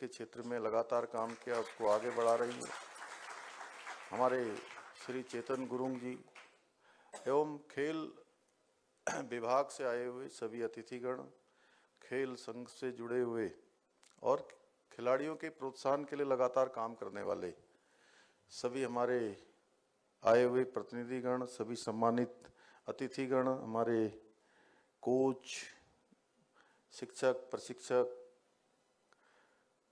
के क्षेत्र में लगातार काम किया उसको आगे बढ़ा रही है हमारे श्री चेतन गुरुंग जी एवं खेल विभाग से आए हुए सभी अतिथिगण खेल संघ से जुड़े हुए और खिलाड़ियों के प्रोत्साहन के लिए लगातार काम करने वाले सभी हमारे आए हुए प्रतिनिधिगण सभी सम्मानित अतिथिगण हमारे कोच शिक्षक प्रशिक्षक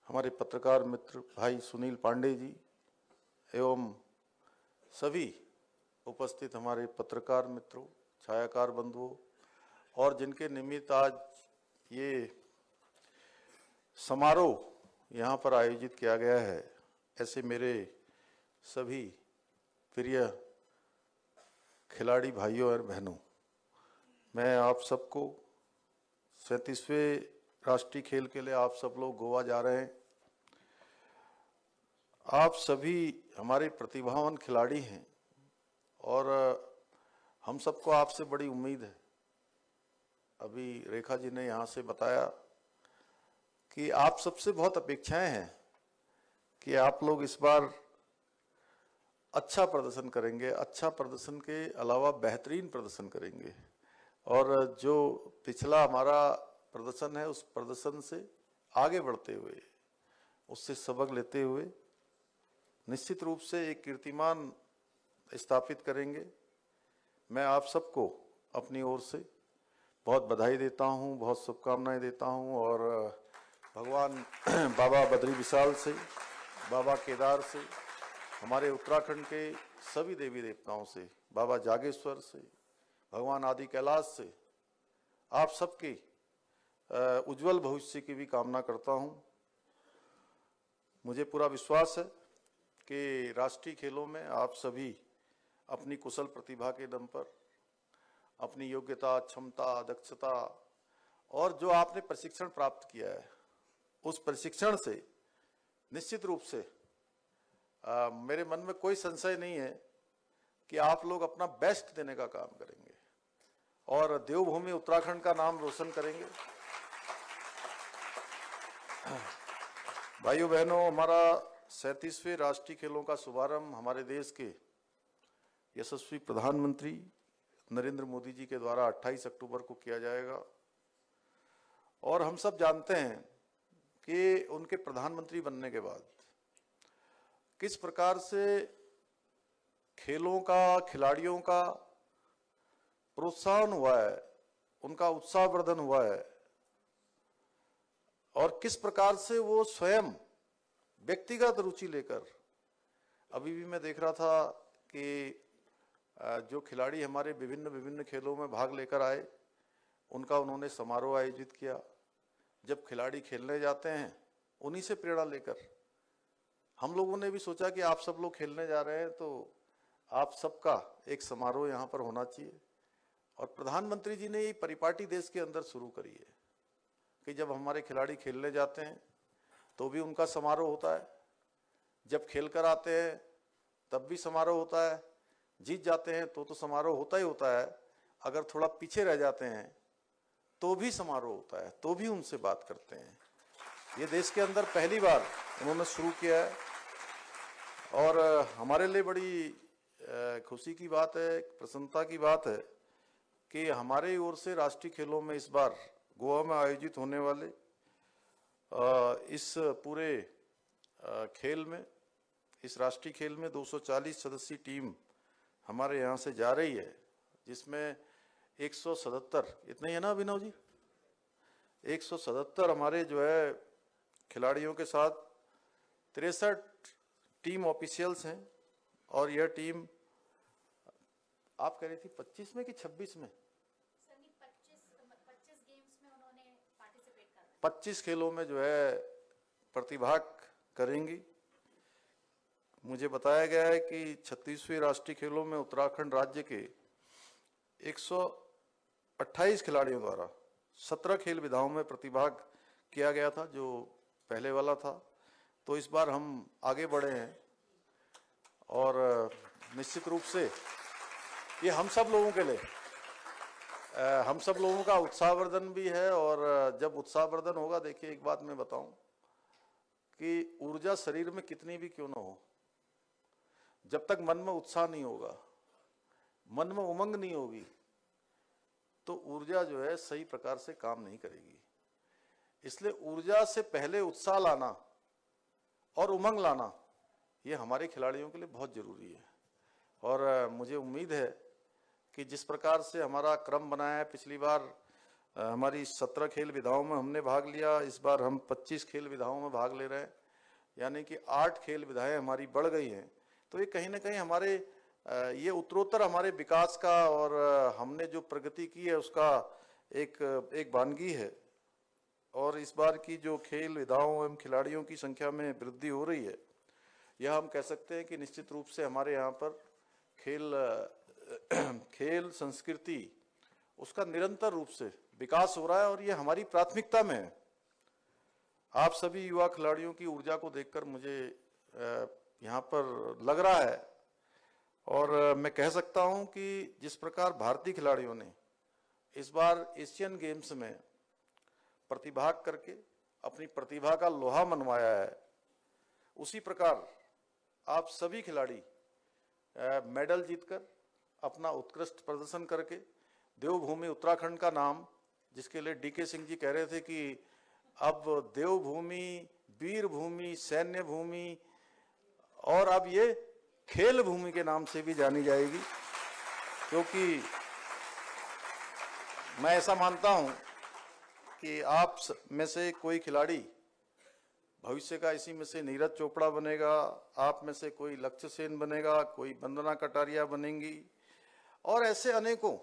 हमारे पत्रकार मित्र भाई सुनील पांडे जी एवं सभी उपस्थित हमारे पत्रकार मित्रों छायाकार बंधुओं और जिनके निमित्त आज ये समारोह यहाँ पर आयोजित किया गया है ऐसे मेरे सभी प्रिय खिलाड़ी भाइयों और बहनों मैं आप सबको सैंतीसवें राष्ट्रीय खेल के लिए आप सब लोग गोवा जा रहे हैं आप सभी हमारे प्रतिभावान खिलाड़ी हैं और हम सबको आपसे बड़ी उम्मीद है अभी रेखा जी ने यहाँ से बताया कि आप सबसे बहुत अपेक्षाएं हैं कि आप लोग इस बार अच्छा प्रदर्शन करेंगे अच्छा प्रदर्शन के अलावा बेहतरीन प्रदर्शन करेंगे और जो पिछला हमारा प्रदर्शन है उस प्रदर्शन से आगे बढ़ते हुए उससे सबक लेते हुए निश्चित रूप से एक कीर्तिमान स्थापित करेंगे मैं आप सबको अपनी ओर से बहुत बधाई देता हूं, बहुत शुभकामनाएं देता हूं और भगवान बाबा बद्री विशाल से बाबा केदार से हमारे उत्तराखंड के सभी देवी देवताओं से बाबा जागेश्वर से भगवान आदि कैलाश से आप सबकी उज्जवल भविष्य की भी कामना करता हूं मुझे पूरा विश्वास है कि राष्ट्रीय खेलों में आप सभी अपनी कुशल प्रतिभा के दम पर अपनी योग्यता क्षमता दक्षता और जो आपने प्रशिक्षण प्राप्त किया है उस प्रशिक्षण से निश्चित रूप से आ, मेरे मन में कोई संशय नहीं है कि आप लोग अपना बेस्ट देने का काम करेंगे और देवभूमि उत्तराखंड का नाम रोशन करेंगे भाइयों बहनों हमारा सैंतीसवें राष्ट्रीय खेलों का शुभारंभ हमारे देश के यशस्वी प्रधानमंत्री नरेंद्र मोदी जी के द्वारा 28 अक्टूबर को किया जाएगा और हम सब जानते हैं कि उनके प्रधानमंत्री बनने के बाद किस प्रकार से खेलों का खिलाड़ियों का प्रोत्साहन हुआ है उनका उत्साहवर्धन हुआ है और किस प्रकार से वो स्वयं व्यक्तिगत रुचि लेकर अभी भी मैं देख रहा था कि जो खिलाड़ी हमारे विभिन्न विभिन्न खेलों में भाग लेकर आए उनका उन्होंने समारोह आयोजित किया जब खिलाड़ी खेलने जाते हैं उन्हीं से प्रेरणा लेकर हम लोगों ने भी सोचा कि आप सब लोग खेलने जा रहे हैं तो आप सबका एक समारोह यहाँ पर होना चाहिए और प्रधानमंत्री जी ने ये परिपाटी देश के अंदर शुरू करी है कि जब हमारे खिलाड़ी खेलने जाते हैं तो भी उनका समारोह होता है जब खेल कर आते हैं तब भी समारोह होता है जीत जाते हैं तो तो समारोह होता ही होता है अगर थोड़ा पीछे रह जाते हैं तो भी समारोह होता है तो भी उनसे बात करते हैं ये देश के अंदर पहली बार उन्होंने शुरू किया है और हमारे लिए बड़ी खुशी की बात है प्रसन्नता की बात है कि हमारे ओर से राष्ट्रीय खेलों में इस बार गोवा में आयोजित होने वाले इस पूरे खेल में इस राष्ट्रीय खेल में 240 सदस्यीय टीम हमारे यहाँ से जा रही है जिसमें 177 इतना ही है ना अभिनव जी 177 हमारे जो है खिलाड़ियों के साथ तिरसठ टीम ऑफिशियल्स हैं और यह टीम आप कह रही थी 25 में कि 26 में 25 खेलों में जो है प्रतिभाग करेंगी मुझे बताया गया है कि छत्तीसवीं राष्ट्रीय खेलों में उत्तराखंड राज्य के 128 खिलाड़ियों द्वारा 17 खेल विधाओं में प्रतिभाग किया गया था जो पहले वाला था तो इस बार हम आगे बढ़े हैं और निश्चित रूप से ये हम सब लोगों के लिए हम सब लोगों का उत्साहवर्धन भी है और जब उत्साहवर्धन होगा देखिए एक बात मैं बताऊं कि ऊर्जा शरीर में कितनी भी क्यों ना हो जब तक मन में उत्साह नहीं होगा मन में उमंग नहीं होगी तो ऊर्जा जो है सही प्रकार से काम नहीं करेगी इसलिए ऊर्जा से पहले उत्साह लाना और उमंग लाना ये हमारे खिलाड़ियों के लिए बहुत ज़रूरी है और मुझे उम्मीद है कि जिस प्रकार से हमारा क्रम बनाया है पिछली बार हमारी सत्रह खेल विधाओं में हमने भाग लिया इस बार हम पच्चीस खेल विधाओं में भाग ले रहे हैं यानी कि आठ खेल विधाएं हमारी बढ़ गई हैं तो ये कहीं ना कहीं हमारे ये उत्तरोत्तर हमारे विकास का और हमने जो प्रगति की है उसका एक एक वानगी है और इस बार की जो खेल विधाओं एवं खिलाड़ियों की संख्या में वृद्धि हो रही है यह हम कह सकते हैं कि निश्चित रूप से हमारे यहाँ पर खेल खेल संस्कृति उसका निरंतर रूप से विकास हो रहा है और ये हमारी प्राथमिकता में है आप सभी युवा खिलाड़ियों की ऊर्जा को देखकर मुझे यहाँ पर लग रहा है और मैं कह सकता हूँ कि जिस प्रकार भारतीय खिलाड़ियों ने इस बार एशियन गेम्स में प्रतिभाग करके अपनी प्रतिभा का लोहा मनवाया है उसी प्रकार आप सभी खिलाड़ी मेडल जीतकर अपना उत्कृष्ट प्रदर्शन करके देवभूमि उत्तराखंड का नाम जिसके लिए डीके सिंह जी कह रहे थे कि अब देवभूमि वीर भूमि सैन्य भूमि और अब ये खेल भूमि के नाम से भी जानी जाएगी क्योंकि मैं ऐसा मानता हूं कि आप में से कोई खिलाड़ी भविष्य का इसी में से नीरज चोपड़ा बनेगा आप में से कोई लक्ष्य सेन बनेगा कोई वंदना कटारिया बनेंगी और ऐसे अनेकों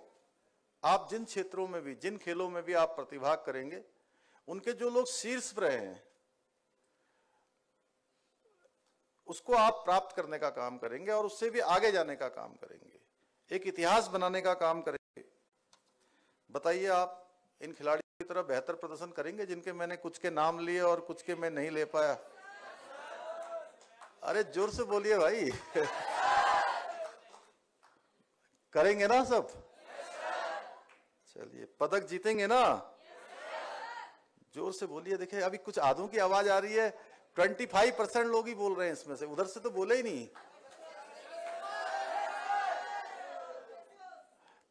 आप जिन क्षेत्रों में भी जिन खेलों में भी आप प्रतिभाग करेंगे उनके जो लोग शीर्ष पर रहे हैं उसको आप प्राप्त करने का काम करेंगे और उससे भी आगे जाने का काम करेंगे एक इतिहास बनाने का काम करेंगे बताइए आप इन खिलाड़ियों की तरह बेहतर प्रदर्शन करेंगे जिनके मैंने कुछ के नाम लिए और कुछ के मैं नहीं ले पाया अरे जोर से बोलिए भाई करेंगे ना सब yes, चलिए पदक जीतेंगे ना yes, जोर से बोलिए देखिए अभी कुछ आधों की आवाज आ रही है ट्वेंटी फाइव परसेंट लोग ही बोल रहे हैं इसमें से उधर से तो बोले ही नहीं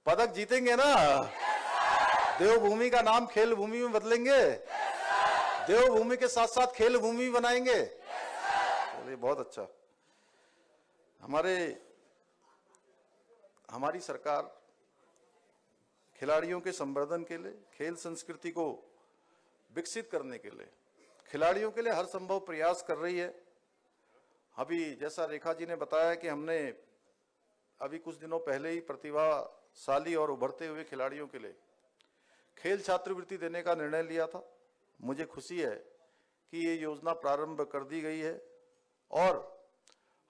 पदक जीतेंगे ना yes, देवभूमि का नाम खेल भूमि में बदलेंगे देवभूमि के साथ साथ खेल भूमि बनाएंगे चलिए बहुत अच्छा हमारे हमारी सरकार खिलाड़ियों के संवर्धन के लिए खेल संस्कृति को विकसित करने के लिए खिलाड़ियों के लिए हर संभव प्रयास कर रही है अभी जैसा रेखा जी ने बताया कि हमने अभी कुछ दिनों पहले ही प्रतिभाशाली और उभरते हुए खिलाड़ियों के लिए खेल छात्रवृत्ति देने का निर्णय लिया था मुझे खुशी है कि ये योजना प्रारंभ कर दी गई है और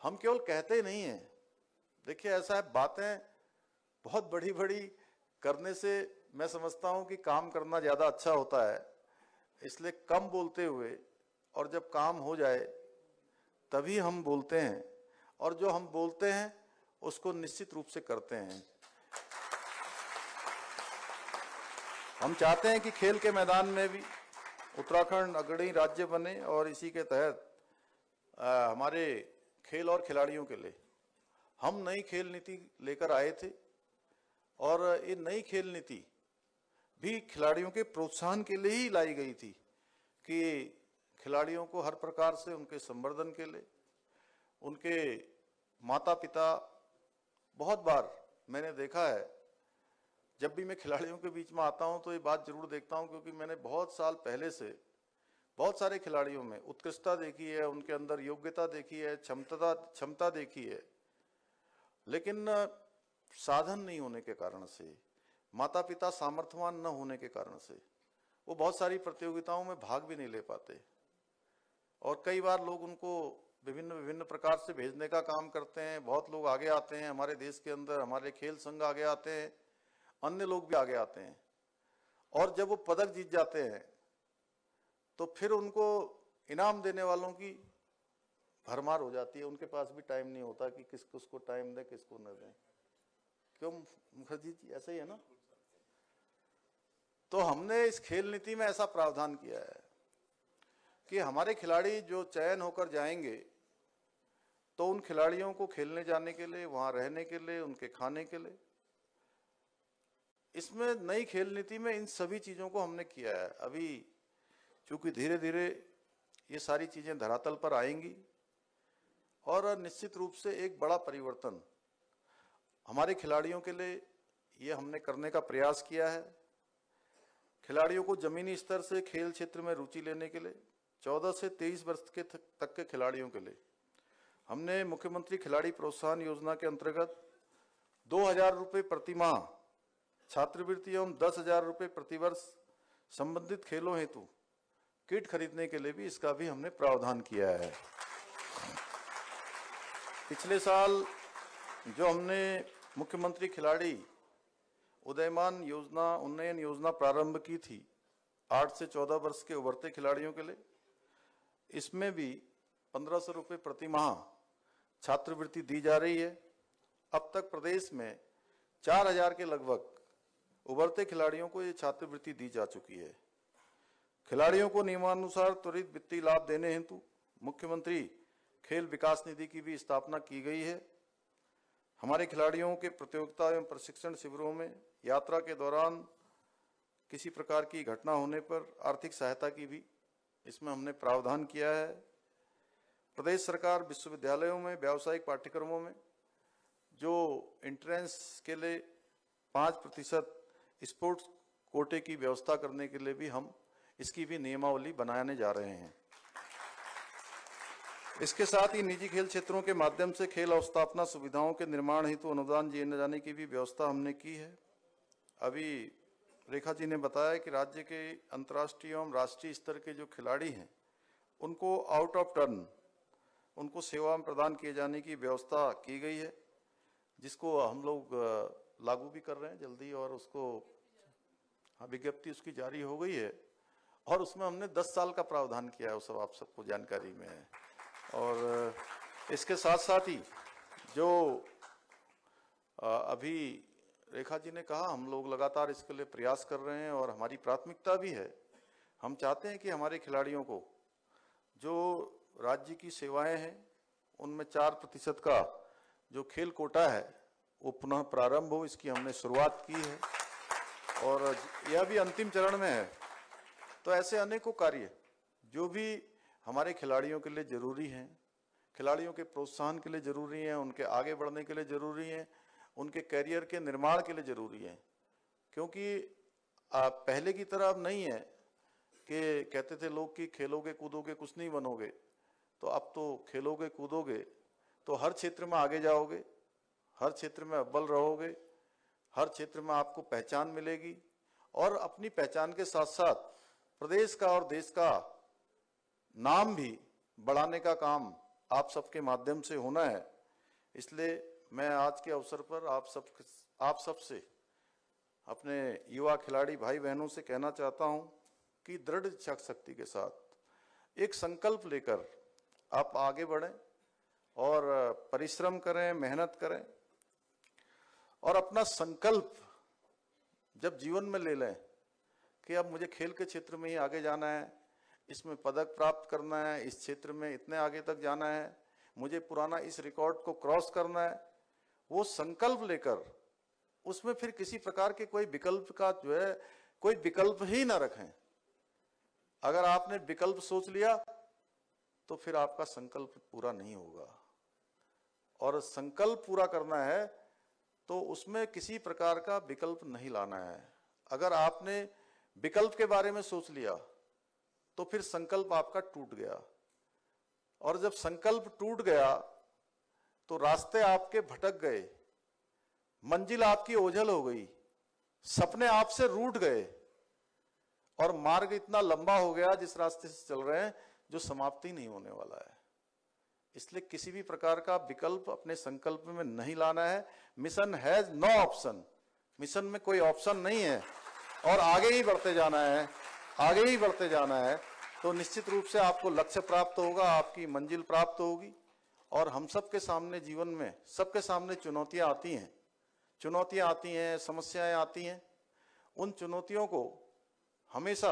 हम केवल कहते नहीं हैं देखिए ऐसा है बातें बहुत बड़ी बड़ी करने से मैं समझता हूँ कि काम करना ज़्यादा अच्छा होता है इसलिए कम बोलते हुए और जब काम हो जाए तभी हम बोलते हैं और जो हम बोलते हैं उसको निश्चित रूप से करते हैं हम चाहते हैं कि खेल के मैदान में भी उत्तराखंड अग्रणी राज्य बने और इसी के तहत आ, हमारे खेल और खिलाड़ियों के लिए हम नई खेल नीति लेकर आए थे और ये नई खेल नीति भी खिलाड़ियों के प्रोत्साहन के लिए ही लाई गई थी कि खिलाड़ियों को हर प्रकार से उनके संवर्धन के लिए उनके माता पिता बहुत बार मैंने देखा है जब भी मैं खिलाड़ियों के बीच में आता हूं तो ये बात जरूर देखता हूं क्योंकि मैंने बहुत साल पहले से बहुत सारे खिलाड़ियों में उत्कृष्टता देखी है उनके अंदर योग्यता देखी है क्षमता क्षमता देखी है लेकिन साधन नहीं होने के कारण से माता पिता सामर्थ्यवान न होने के कारण से वो बहुत सारी प्रतियोगिताओं में भाग भी नहीं ले पाते और कई बार लोग उनको विभिन्न विभिन्न प्रकार से भेजने का काम करते हैं बहुत लोग आगे आते हैं हमारे देश के अंदर हमारे खेल संघ आगे आते हैं अन्य लोग भी आगे आते हैं और जब वो पदक जीत जाते हैं तो फिर उनको इनाम देने वालों की भरमार हो जाती है उनके पास भी टाइम नहीं होता कि किस को टाइम दें किसको न दें क्यों मुखर्जी जी ऐसा ही है ना तो हमने इस खेल नीति में ऐसा प्रावधान किया है कि हमारे खिलाड़ी जो चयन होकर जाएंगे तो उन खिलाड़ियों को खेलने जाने के लिए वहाँ रहने के लिए उनके खाने के लिए इसमें नई खेल नीति में इन सभी चीज़ों को हमने किया है अभी चूंकि धीरे धीरे ये सारी चीज़ें धरातल पर आएंगी और निश्चित रूप से एक बड़ा परिवर्तन हमारे खिलाड़ियों के लिए ये हमने करने का प्रयास किया है खिलाड़ियों को जमीनी स्तर से खेल क्षेत्र में रुचि लेने के लिए 14 से 23 वर्ष के तक के खिलाड़ियों के लिए हमने मुख्यमंत्री खिलाड़ी प्रोत्साहन योजना के अंतर्गत दो हजार रुपये प्रतिमाह छात्रवृत्ति एवं दस हजार रुपये प्रतिवर्ष संबंधित खेलों हेतु किट खरीदने के लिए भी इसका भी हमने प्रावधान किया है पिछले साल जो हमने मुख्यमंत्री खिलाड़ी उदयमान योजना उन्नयन योजना प्रारंभ की थी आठ से चौदह वर्ष के उभरते खिलाड़ियों के लिए इसमें भी पंद्रह सौ रुपये प्रति माह छात्रवृत्ति दी जा रही है अब तक प्रदेश में चार हजार के लगभग उभरते खिलाड़ियों को ये छात्रवृत्ति दी जा चुकी है खिलाड़ियों को नियमानुसार त्वरित वित्तीय लाभ देने हेतु मुख्यमंत्री खेल विकास निधि की भी स्थापना की गई है हमारे खिलाड़ियों के प्रतियोगिता एवं प्रशिक्षण शिविरों में यात्रा के दौरान किसी प्रकार की घटना होने पर आर्थिक सहायता की भी इसमें हमने प्रावधान किया है प्रदेश सरकार विश्वविद्यालयों में व्यावसायिक पाठ्यक्रमों में जो इंट्रेंस के लिए पाँच प्रतिशत स्पोर्ट्स कोटे की व्यवस्था करने के लिए भी हम इसकी भी नियमावली बनाने जा रहे हैं इसके साथ ही निजी खेल क्षेत्रों के माध्यम से खेल अवस्थापना सुविधाओं के निर्माण हेतु तो अनुदान दिए जाने की भी व्यवस्था हमने की है अभी रेखा जी ने बताया कि राज्य के अंतर्राष्ट्रीय एवं राष्ट्रीय स्तर के जो खिलाड़ी हैं उनको आउट ऑफ टर्न उनको सेवा प्रदान किए जाने की व्यवस्था की गई है जिसको हम लोग लागू भी कर रहे हैं जल्दी और उसको हाँ, विज्ञप्ति उसकी जारी हो गई है और उसमें हमने 10 साल का प्रावधान किया है वो सब आप सबको जानकारी में है और इसके साथ साथ ही जो अभी रेखा जी ने कहा हम लोग लगातार इसके लिए प्रयास कर रहे हैं और हमारी प्राथमिकता भी है हम चाहते हैं कि हमारे खिलाड़ियों को जो राज्य की सेवाएं हैं उनमें चार प्रतिशत का जो खेल कोटा है वो पुनः प्रारंभ हो इसकी हमने शुरुआत की है और यह भी अंतिम चरण में है तो ऐसे अनेकों कार्य जो भी हमारे खिलाड़ियों के लिए ज़रूरी हैं खिलाड़ियों के प्रोत्साहन के लिए ज़रूरी हैं उनके आगे बढ़ने के लिए ज़रूरी हैं उनके कैरियर के निर्माण के लिए ज़रूरी है क्योंकि आप पहले की तरह अब नहीं है कि कहते थे लोग कि खेलोगे कूदोगे कुछ नहीं बनोगे तो अब तो खेलोगे कूदोगे तो हर क्षेत्र में आगे जाओगे हर क्षेत्र में अव्वल रहोगे हर क्षेत्र में आपको पहचान मिलेगी और अपनी पहचान के साथ साथ प्रदेश का और देश का नाम भी बढ़ाने का काम आप सबके माध्यम से होना है इसलिए मैं आज के अवसर पर आप सब आप सबसे अपने युवा खिलाड़ी भाई बहनों से कहना चाहता हूं कि दृढ़ इच्छा शक्ति के साथ एक संकल्प लेकर आप आगे बढ़ें और परिश्रम करें मेहनत करें और अपना संकल्प जब जीवन में ले लें कि अब मुझे खेल के क्षेत्र में ही आगे जाना है इसमें पदक प्राप्त करना है इस क्षेत्र में इतने आगे तक जाना है मुझे पुराना इस रिकॉर्ड को क्रॉस करना है वो संकल्प लेकर उसमें फिर किसी प्रकार के कोई विकल्प का जो है कोई विकल्प ही ना रखें अगर आपने विकल्प सोच लिया तो फिर आपका संकल्प पूरा नहीं होगा और संकल्प पूरा करना है तो उसमें किसी प्रकार का विकल्प नहीं लाना है अगर आपने विकल्प के बारे में सोच लिया तो फिर संकल्प आपका टूट गया और जब संकल्प टूट गया तो रास्ते आपके भटक गए मंजिल आपकी ओझल हो गई सपने आपसे रूट गए और मार्ग इतना लंबा हो गया जिस रास्ते से चल रहे हैं जो समाप्ति नहीं होने वाला है इसलिए किसी भी प्रकार का विकल्प अपने संकल्प में नहीं लाना है mission has no option mission में कोई ऑप्शन नहीं है और आगे ही बढ़ते जाना है आगे ही बढ़ते जाना है तो निश्चित रूप से आपको लक्ष्य प्राप्त होगा आपकी मंजिल प्राप्त होगी और हम सब के सामने जीवन में सबके सामने चुनौतियाँ आती हैं चुनौतियाँ आती हैं समस्याएं आती हैं उन चुनौतियों को हमेशा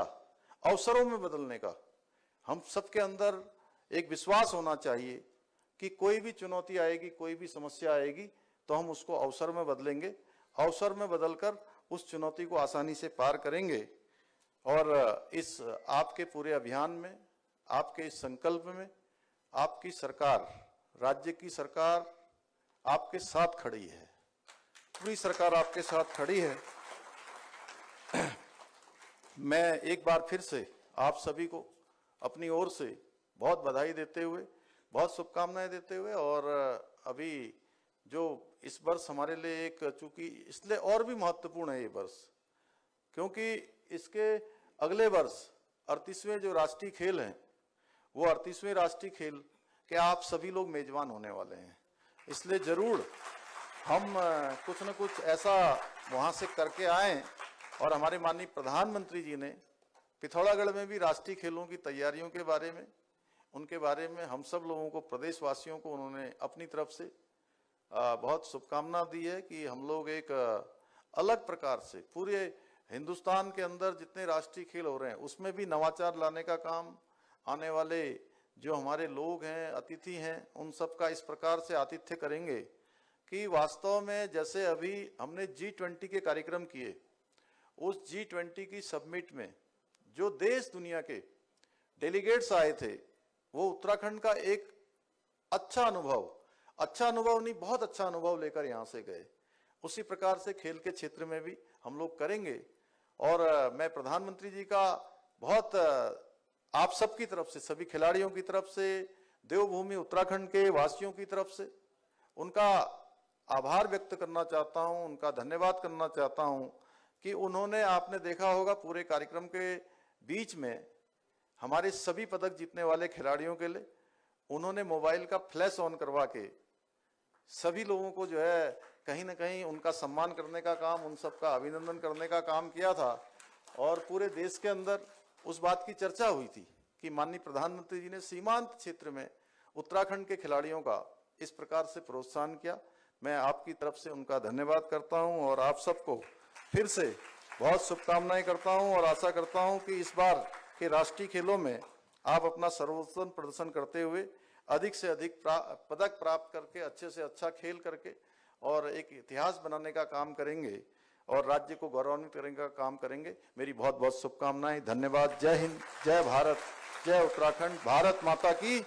अवसरों में बदलने का हम सबके अंदर एक विश्वास होना चाहिए कि कोई भी चुनौती आएगी कोई भी समस्या आएगी तो हम उसको अवसर में बदलेंगे अवसर में बदलकर उस चुनौती को आसानी से पार करेंगे और इस आपके पूरे अभियान में आपके इस संकल्प में आपकी सरकार राज्य की सरकार आपके साथ खड़ी है पूरी सरकार आपके साथ खड़ी है मैं एक बार फिर से आप सभी को अपनी ओर से बहुत बधाई देते हुए बहुत शुभकामनाएं देते हुए और अभी जो इस वर्ष हमारे लिए एक चूंकि इसलिए और भी महत्वपूर्ण है ये वर्ष क्योंकि इसके अगले वर्ष अड़तीसवें जो राष्ट्रीय खेल हैं वो अड़तीसवें राष्ट्रीय खेल के आप सभी लोग मेजबान होने वाले हैं इसलिए ज़रूर हम कुछ न कुछ ऐसा वहाँ से करके आए और हमारे माननीय प्रधानमंत्री जी ने पिथौरागढ़ में भी राष्ट्रीय खेलों की तैयारियों के बारे में उनके बारे में हम सब लोगों को प्रदेशवासियों को उन्होंने अपनी तरफ से बहुत शुभकामना दी है कि हम लोग एक अलग प्रकार से पूरे हिंदुस्तान के अंदर जितने राष्ट्रीय खेल हो रहे हैं उसमें भी नवाचार लाने का काम आने वाले जो हमारे लोग हैं अतिथि हैं उन सब का इस प्रकार से आतिथ्य करेंगे कि वास्तव में जैसे अभी हमने जी ट्वेंटी के कार्यक्रम किए उस जी ट्वेंटी की सबमिट में जो देश दुनिया के डेलीगेट्स आए थे वो उत्तराखंड का एक अच्छा अनुभव अच्छा अनुभव नहीं बहुत अच्छा अनुभव लेकर यहाँ से गए उसी प्रकार से खेल के क्षेत्र में भी हम लोग करेंगे और मैं प्रधानमंत्री जी का बहुत आप सबकी तरफ से सभी खिलाड़ियों की तरफ से देवभूमि उत्तराखंड के वासियों की तरफ से उनका आभार व्यक्त करना चाहता हूं उनका धन्यवाद करना चाहता हूं कि उन्होंने आपने देखा होगा पूरे कार्यक्रम के बीच में हमारे सभी पदक जीतने वाले खिलाड़ियों के लिए उन्होंने मोबाइल का फ्लैश ऑन करवा के सभी लोगों को जो है कहीं ना कहीं उनका सम्मान करने का काम उन सबका अभिनंदन करने का काम किया था और पूरे देश के अंदर उस बात की चर्चा हुई थी कि माननीय प्रधानमंत्री जी ने सीमांत क्षेत्र में उत्तराखंड के खिलाड़ियों का इस प्रकार से प्रोत्साहन किया मैं आपकी तरफ से उनका धन्यवाद करता हूं और आप सबको फिर से बहुत शुभकामनाएं करता हूं और आशा करता हूं कि इस बार के राष्ट्रीय खेलों में आप अपना सर्वोत्तम प्रदर्शन करते हुए अधिक से अधिक प्रा, पदक प्राप्त करके अच्छे से अच्छा खेल करके और एक इतिहास बनाने का काम करेंगे और राज्य को गौरवान्वित करने का काम करेंगे मेरी बहुत बहुत शुभकामनाएं धन्यवाद जय हिंद जय भारत जय उत्तराखंड भारत माता की